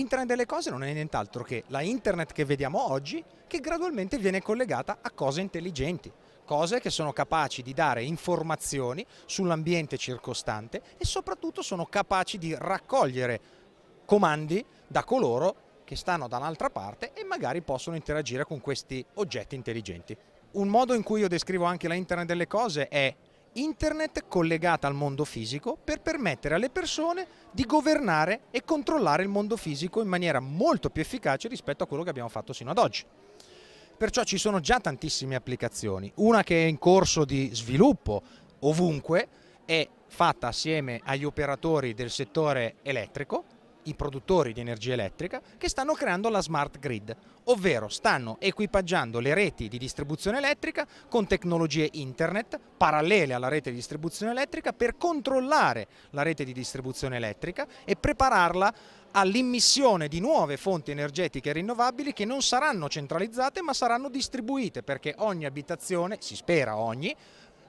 Internet delle cose non è nient'altro che la internet che vediamo oggi che gradualmente viene collegata a cose intelligenti, cose che sono capaci di dare informazioni sull'ambiente circostante e soprattutto sono capaci di raccogliere comandi da coloro che stanno da un'altra parte e magari possono interagire con questi oggetti intelligenti. Un modo in cui io descrivo anche la internet delle cose è internet collegata al mondo fisico per permettere alle persone di governare e controllare il mondo fisico in maniera molto più efficace rispetto a quello che abbiamo fatto sino ad oggi. Perciò ci sono già tantissime applicazioni, una che è in corso di sviluppo ovunque è fatta assieme agli operatori del settore elettrico i produttori di energia elettrica che stanno creando la smart grid, ovvero stanno equipaggiando le reti di distribuzione elettrica con tecnologie internet parallele alla rete di distribuzione elettrica per controllare la rete di distribuzione elettrica e prepararla all'immissione di nuove fonti energetiche rinnovabili che non saranno centralizzate ma saranno distribuite perché ogni abitazione, si spera ogni,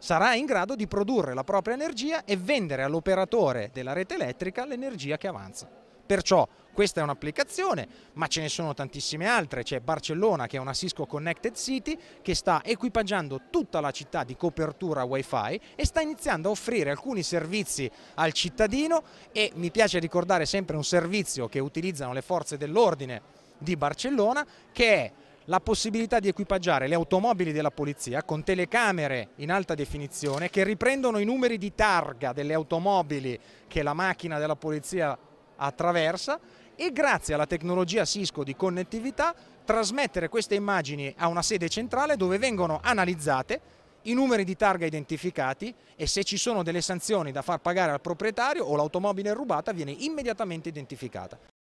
sarà in grado di produrre la propria energia e vendere all'operatore della rete elettrica l'energia che avanza. Perciò questa è un'applicazione, ma ce ne sono tantissime altre, c'è Barcellona che è una Cisco Connected City che sta equipaggiando tutta la città di copertura wifi e sta iniziando a offrire alcuni servizi al cittadino e mi piace ricordare sempre un servizio che utilizzano le forze dell'ordine di Barcellona che è la possibilità di equipaggiare le automobili della polizia con telecamere in alta definizione che riprendono i numeri di targa delle automobili che la macchina della polizia attraversa e grazie alla tecnologia Cisco di connettività trasmettere queste immagini a una sede centrale dove vengono analizzate i numeri di targa identificati e se ci sono delle sanzioni da far pagare al proprietario o l'automobile rubata viene immediatamente identificata.